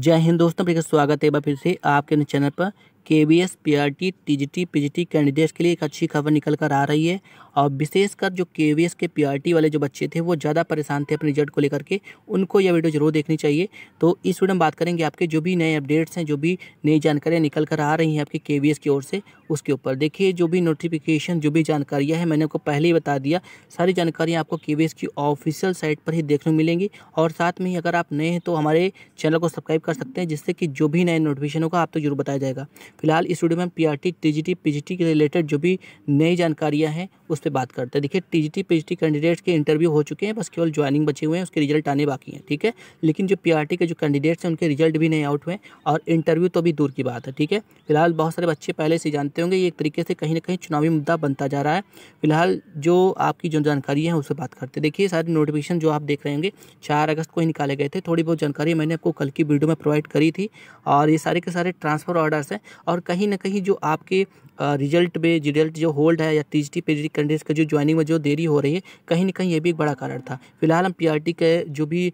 जय हिंद दोस्तों आपका स्वागत है एक बार फिर से आपके चैनल पर K B S P R T T G T P G T candidates के लिए एक अच्छी खबर निकल कर आ रही है और विशेषकर जो के वी एस के पी आर टी वाले जो बच्चे थे वो ज़्यादा परेशान थे अपने रिजल्ट को लेकर के उनको यह वीडियो जरूर देखनी चाहिए तो इस वीडियो में बात करेंगे आपके जो भी नए अपडेट्स हैं जो भी नई जानकारियाँ निकल कर आ रही हैं आपके के वी एस की ओर से उसके ऊपर देखिए जो भी नोटिफिकेशन जो भी जानकारियाँ हैं मैंने आपको पहले ही बता दिया सारी जानकारियाँ आपको के वी एस की ऑफिशियल साइट पर ही देखने को मिलेंगी और साथ में ही अगर आप नए हैं तो हमारे चैनल को सब्सक्राइब कर सकते हैं जिससे कि जो भी नए नोटिफिकेशन होगा आप तो जरूर बताया जाएगा फिलहाल इस वीडियो में हम P R T T G T P G T के रिलेटेड जो भी नई जानकारियाँ हैं उस पर बात करते हैं देखिए T G T P T candidates के इंटरव्यू हो चुके हैं बस केवल ज्वाइनिंग बचे हुए हैं उसके रिजल्ट आने बाकी हैं ठीक है लेकिन जो पी आर टी के जो कैंडिडेट्स हैं उनके रिजल्ट भी नहीं आउट हुए और इंटरव्यू तो भी दूर की बात है ठीक है फिलहाल बहुत सारे बच्चे पहले से जानते होंगे ये एक तरीके से कहीं ना कहीं चुनावी मुद्दा बनता जा रहा है फिलहाल जो आपकी जो जानकारी है उससे बात करते हैं देखिए सारे नोटिफिकेशन जो आप देख रहे होंगे चार अगस्त को ही निकाले गए थे थोड़ी बहुत जानकारी मैंने आपको कल की वीडियो में प्रोवाइड करी थी और ये सारे के सारे ट्रांसफ़र ऑर्डर्स हैं और कहीं ना कहीं जो आपके रिजल्ट में रिजल्ट जो होल्ड है या टी जी टी कैंडिडेट्स का जो ज्वाइनिंग में जो देरी हो रही है कहीं ना कहीं ये भी एक बड़ा कारण था फिलहाल हम पी के जो भी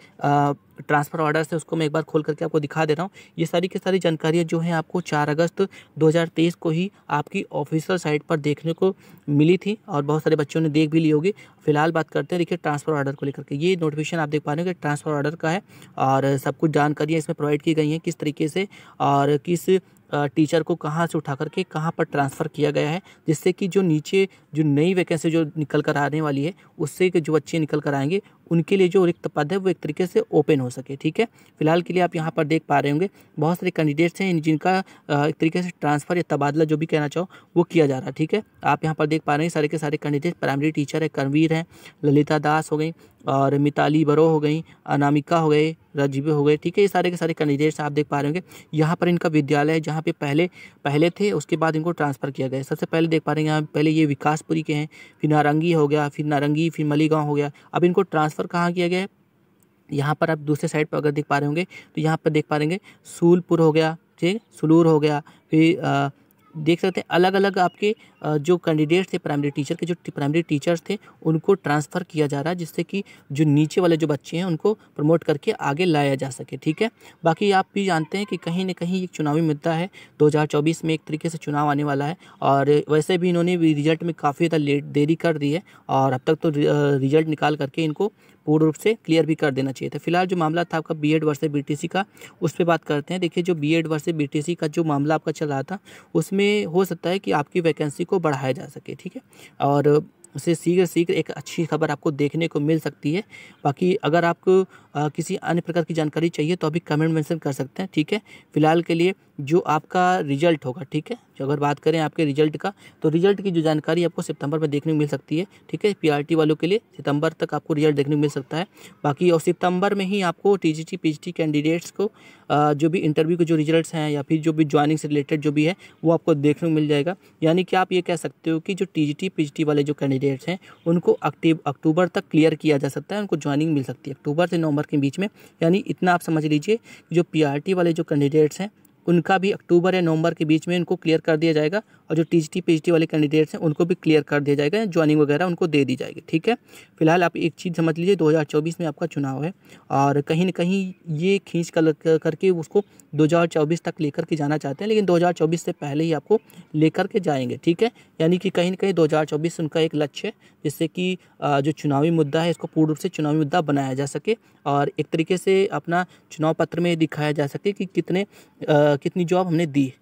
ट्रांसफ़र ऑर्डर्स है उसको मैं एक बार खोल करके आपको दिखा दे रहा हूँ ये सारी की सारी जानकारियाँ जो हैं आपको 4 अगस्त 2023 को ही आपकी ऑफिशियल साइट पर देखने को मिली थी और बहुत सारे बच्चों ने देख भी ली होगी फिलहाल बात करते हैं देखिए ट्रांसफ़र ऑर्डर को लेकर के ये नोटिफिकेशन आप देख पा रहे हो कि ट्रांसफ़र ऑर्डर का है और सब कुछ जानकारियाँ इसमें प्रोवाइड की गई हैं किस तरीके से और किस टीचर को कहाँ से उठा करके कहाँ पर ट्रांसफ़र किया गया है जिससे कि जो नीचे जो नई वैकेंसी जो निकल कर आने वाली है उससे जो बच्चे निकल कर आएंगे उनके लिए जो रिक्त पद है वो एक तरीके से ओपन हो सके ठीक है फिलहाल के लिए आप यहाँ पर देख पा रहे होंगे बहुत सारे कैंडिडेट्स हैं जिनका एक तरीके से ट्रांसफ़र या तबादला जो भी कहना चाहो वो किया जा रहा है ठीक है आप यहाँ पर देख पा रहे हैं सारे के सारे कैंडिडेट प्राइमरी टीचर है कर्मवीर हैं ललिता दास हो गई और मिताली बरो हो गई अनामिका हो गए राजीव हो गए ठीक है ये सारे के सारे कैंडिडेट्स आप देख पा रहे होंगे यहाँ पर इनका विद्यालय है जहाँ पे पहले पहले थे उसके बाद इनको ट्रांसफ़र किया गया सबसे पहले देख पा रहे हैं यहाँ पहले ये विकासपुरी के हैं फिर नारंगी हो गया फिर नारंगी फिर मलीगाँव हो गया अब इनको ट्रांसफ़र कहाँ किया गया है यहाँ पर आप दूसरे साइड पर अगर देख पा रहे होंगे तो यहाँ पर देख पा रहेंगे सूलपुर हो गया ठीक सुलूर हो गया फिर देख सकते हैं अलग अलग आपके जो कैंडिडेट थे प्राइमरी टीचर के जो प्राइमरी टीचर्स थे उनको ट्रांसफ़र किया जा रहा है जिससे कि जो नीचे वाले जो बच्चे हैं उनको प्रमोट करके आगे लाया जा सके ठीक है बाकी आप भी जानते हैं कि कहीं ना कहीं एक चुनावी मुद्दा है 2024 में एक तरीके से चुनाव आने वाला है और वैसे भी इन्होंने रिजल्ट में काफ़ी ज़्यादा लेट देरी कर दी है और अब तक तो रिजल्ट निकाल करके इनको पूर्ण रूप से क्लियर भी कर देना चाहिए था फिलहाल जो मामला था आपका बी एड वर्सेज बी का उस पर बात करते हैं देखिए जो बी एड वर्सेज बी का जो मामला आपका चल रहा था उसमें हो सकता है कि आपकी वैकेंसी को बढ़ाया जा सके ठीक है और उसे शीघ्र शीघ्र एक अच्छी खबर आपको देखने को मिल सकती है बाकी अगर आपको आ, किसी अन्य प्रकार की जानकारी चाहिए तो अभी कमेंट मेंशन कर सकते हैं ठीक है फिलहाल के लिए जो आपका रिजल्ट होगा ठीक है अगर बात करें आपके रिजल्ट का तो रिजल्ट की जो जानकारी आपको सितंबर में देखने को मिल सकती है ठीक है पीआरटी वालों के लिए सितंबर तक आपको रिजल्ट देखने को मिल सकता है बाकी और सितंबर में ही आपको टीजीटी पीजीटी कैंडिडेट्स को जो भी इंटरव्यू के जो रिजल्ट हैं या फिर जो भी ज्वाइनिंग से रिलेटेड जो भी है वो आपको देखने को मिल जाएगा यानी कि आप ये कह सकते हो कि जो टी जी वाले जो कैंडिडेट्स हैं उनको अक्टूबर तक क्लियर किया जा सकता है उनको ज्वाइनिंग मिल सकती है अक्टूबर से नवंबर के बीच में यानी इतना आप समझ लीजिए जो पी वाले जो कैंडिडेट्स हैं उनका भी अक्टूबर या नवंबर के बीच में इनको क्लियर कर दिया जाएगा और जो टी जी वाले कैंडिडेट्स हैं उनको भी क्लियर कर दिया जाएगा ज्वाइनिंग वगैरह उनको दे दी जाएगी ठीक है फिलहाल आप एक चीज़ समझ लीजिए 2024 में आपका चुनाव है और कहीं ना कहीं ये खींच कर करके उसको 2024 तक लेकर के जाना चाहते हैं लेकिन 2024 से पहले ही आपको लेकर के जाएंगे ठीक है यानी कि कहीं ना कहीं दो उनका एक लक्ष्य है जिससे कि जो चुनावी मुद्दा है इसको पूर्ण रूप से चुनावी मुद्दा बनाया जा सके और एक तरीके से अपना चुनाव पत्र में दिखाया जा सके कि कितने कितनी जॉब हमने दी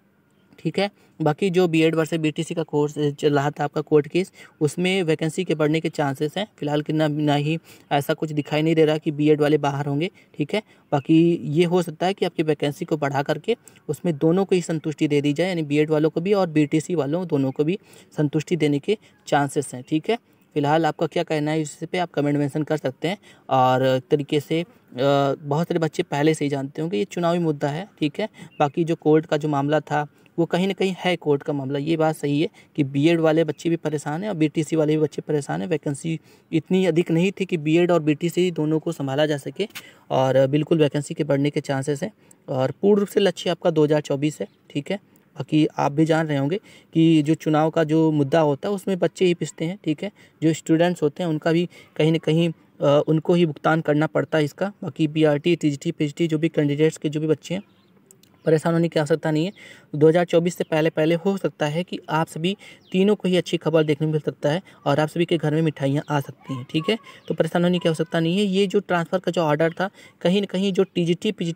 ठीक है बाकी जो बी एड वर्ष बी का कोर्स चल रहा था आपका कोर्ट केस उसमें वैकेंसी के बढ़ने के चांसेस हैं फिलहाल कितना ना ही ऐसा कुछ दिखाई नहीं दे रहा कि बी वाले बाहर होंगे ठीक है बाकी ये हो सकता है कि आपकी वैकेंसी को बढ़ा करके उसमें दोनों को ही संतुष्टि दे दी जाए यानी बी वालों को भी और बी वालों दोनों को भी संतुष्टि देने के चांसेस हैं ठीक है फ़िलहाल आपका क्या कहना है इस पे आप कमेंट मेंशन कर सकते हैं और एक तरीके से बहुत सारे बच्चे पहले से ही जानते होंगे ये चुनावी मुद्दा है ठीक है बाकी जो कोर्ट का जो मामला था वो कहीं ना कहीं है कोर्ट का मामला ये बात सही है कि बीएड वाले बच्चे भी परेशान हैं और बीटीसी वाले भी बच्चे परेशान हैं वैकेंसी इतनी अधिक नहीं थी कि बीएड और बीटीसी दोनों को संभाला जा सके और बिल्कुल वैकेंसी के बढ़ने के चांसेस हैं और पूर्ण रूप से लक्ष्य आपका 2024 है ठीक है कि आप भी जान रहे होंगे कि जो चुनाव का जो मुद्दा होता है उसमें बच्चे ही पिसते हैं ठीक है जो स्टूडेंट्स होते हैं उनका भी कहीं ना कहीं उनको ही भुगतान करना पड़ता है इसका बाकी बी आर टी टी जो भी कैंडिडेट्स के जो भी बच्चे हैं परेशान होने की आवश्यकता नहीं है 2024 से पहले पहले हो सकता है कि आप सभी तीनों को ही अच्छी खबर देखने को मिल सकता है और आप सभी के घर में मिठाइयाँ आ सकती हैं ठीक है तो परेशान होने की आवश्यकता नहीं है ये जो ट्रांसफ़र का जो ऑर्डर था कहीं ना कहीं जो टी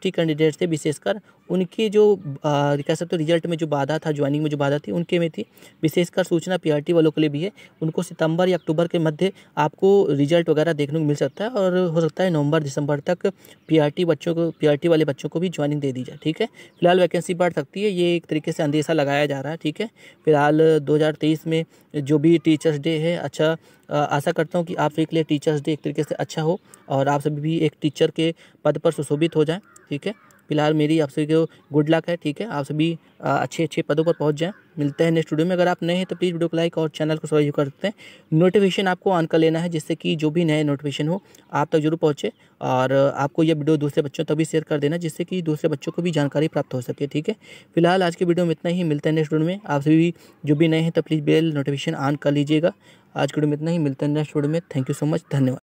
जी कैंडिडेट थे विशेषकर उनके जो कह सकते हो रिजल्ट में जो बाधा था ज्वाइनिंग में जो बाधा थी उनके में थी विशेषकर सूचना टी वालों के लिए भी है उनको सितंबर या अक्टूबर के मध्य आपको रिजल्ट वगैरह देखने को मिल सकता है और हो सकता है नवंबर दिसंबर तक टी बच्चों को टी वाले बच्चों को भी ज्वाइनिंग दे दी जाए ठीक है फिलहाल वैकेंसी बढ़ सकती है ये एक तरीके से अंदेशा लगाया जा रहा है ठीक है फिलहाल 2023 में जो भी टीचर्स डे है अच्छा आशा करता हूँ कि आप सभी के लिए टीचर्स डे एक तरीके से अच्छा हो और आप सभी भी एक टीचर के पद पर सुशोभित हो जाएँ ठीक है फिलहाल मेरी आपसे जो गुड लक है ठीक है आप सभी अच्छे अच्छे पदों पर पहुँच जाएँ मिलते हैं नेक्स्ट वीडियो में अगर आप नए हैं तो प्लीज़ वीडियो को लाइक और चैनल को सब्सक्राइब कर सकते हैं नोटिफिकेशन आपको ऑन कर लेना है जिससे कि जो भी नए नोटिफिकेशन हो आप तक जरूर पहुँचे और आपको यह वीडियो दूसरे बच्चों तक भी शेयर कर देना जिससे कि दूसरे बच्चों को भी जानकारी प्राप्त हो सके ठीक है फिलहाल आज के वीडियो में इतना ही मिलता है नेक्स्ट वीडियो में आप सभी जो भी नए हैं तो प्लीज़ बेल नोटिफिकेशन ऑन कर लीजिएगा आज के वीडियो में इतना ही मिलता है नेक्स्ट वीडियो में थैंक यू सो मच धन्यवाद